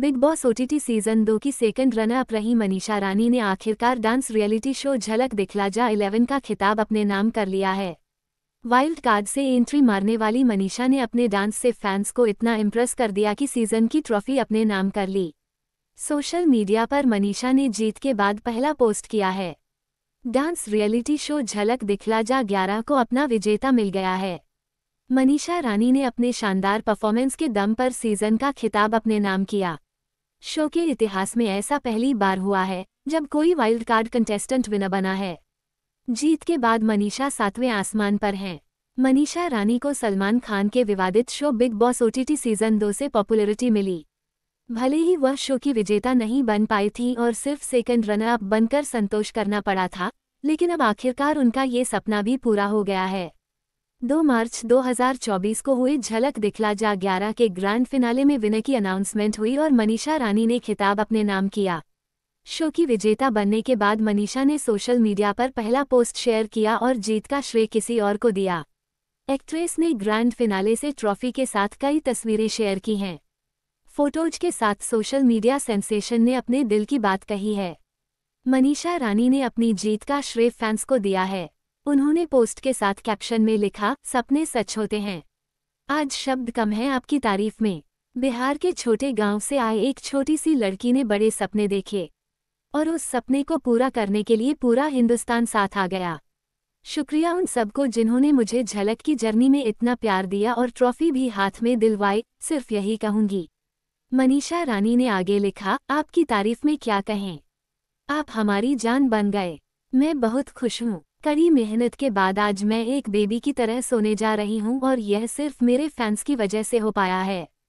big Boss OTT season दो की second up रही मनीषा रानी ने आखिरकार डांस रियलिटी शो झलक दिखला जा इलेवन का खिताब अपने नाम कर लिया है वाइल्ड कार्ड से एंट्री मारने वाली मनीषा ने अपने डांस से फैंस को इतना इम्प्रेस कर दिया कि सीजन की ट्रॉफी अपने नाम कर ली सोशल मीडिया पर मनीषा ने जीत के बाद पहला पोस्ट किया है डांस रियलिटी शो झलक दिखला जा ग्यारह को अपना विजेता मिल गया है मनीषा रानी ने अपने शानदार परफॉर्मेंस के दम पर सीजन का खिताब अपने नाम किया शो के इतिहास में ऐसा पहली बार हुआ है जब कोई वाइल्ड कार्ड कंटेस्टेंट विनर बना है जीत के बाद मनीषा सातवें आसमान पर हैं मनीषा रानी को सलमान खान के विवादित show Bigg Boss OTT season दो से पॉपुलरिटी मिली भले ही वह शो की विजेता नहीं बन पाई थी और सिर्फ सेकंड रनर अप बनकर संतोष करना पड़ा था लेकिन अब आखिरकार उनका ये सपना भी पूरा हो गया है दो मार्च 2024 को हुए झलक दिखला जा ग्यारह के ग्रैंड फिनाले में विनय की अनाउंसमेंट हुई और मनीषा रानी ने खिताब अपने नाम किया शो की विजेता बनने के बाद मनीषा ने सोशल मीडिया पर पहला पोस्ट शेयर किया और जीत का श्रेय किसी और को दिया एक्ट्रेस ने ग्रैंड फिनाले से ट्रॉफी के साथ कई तस्वीरें शेयर की हैं फोटोज के साथ सोशल मीडिया सेंसेशन ने अपने दिल की बात कही है मनीषा रानी ने अपनी जीत का श्रेय फैंस को दिया है उन्होंने पोस्ट के साथ कैप्शन में लिखा सपने सच होते हैं आज शब्द कम है आपकी तारीफ में बिहार के छोटे गांव से आए एक छोटी सी लड़की ने बड़े सपने देखे और उस सपने को पूरा करने के लिए पूरा हिंदुस्तान साथ आ गया शुक्रिया उन सबको जिन्होंने मुझे झलक की जर्नी में इतना प्यार दिया और ट्रॉफी भी हाथ में दिलवाई सिर्फ यही कहूंगी मनीषा रानी ने आगे लिखा आपकी तारीफ में क्या कहें आप हमारी जान बन गए मैं बहुत खुश हूँ कड़ी मेहनत के बाद आज मैं एक बेबी की तरह सोने जा रही हूँ और यह सिर्फ मेरे फैंस की वजह से हो पाया है